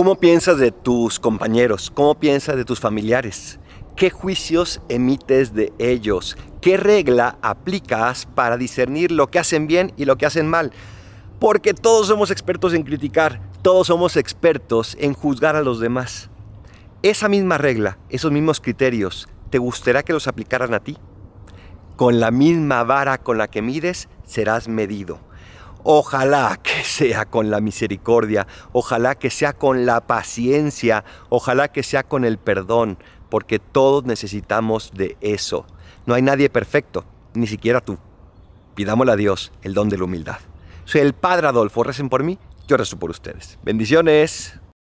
¿Cómo piensas de tus compañeros? ¿Cómo piensas de tus familiares? ¿Qué juicios emites de ellos? ¿Qué regla aplicas para discernir lo que hacen bien y lo que hacen mal? Porque todos somos expertos en criticar, todos somos expertos en juzgar a los demás. Esa misma regla, esos mismos criterios, ¿te gustaría que los aplicaran a ti? Con la misma vara con la que mides, serás medido. Ojalá que sea con la misericordia, ojalá que sea con la paciencia, ojalá que sea con el perdón, porque todos necesitamos de eso. No hay nadie perfecto, ni siquiera tú. Pidámosle a Dios el don de la humildad. Soy el Padre Adolfo, recen por mí, yo rezo por ustedes. Bendiciones.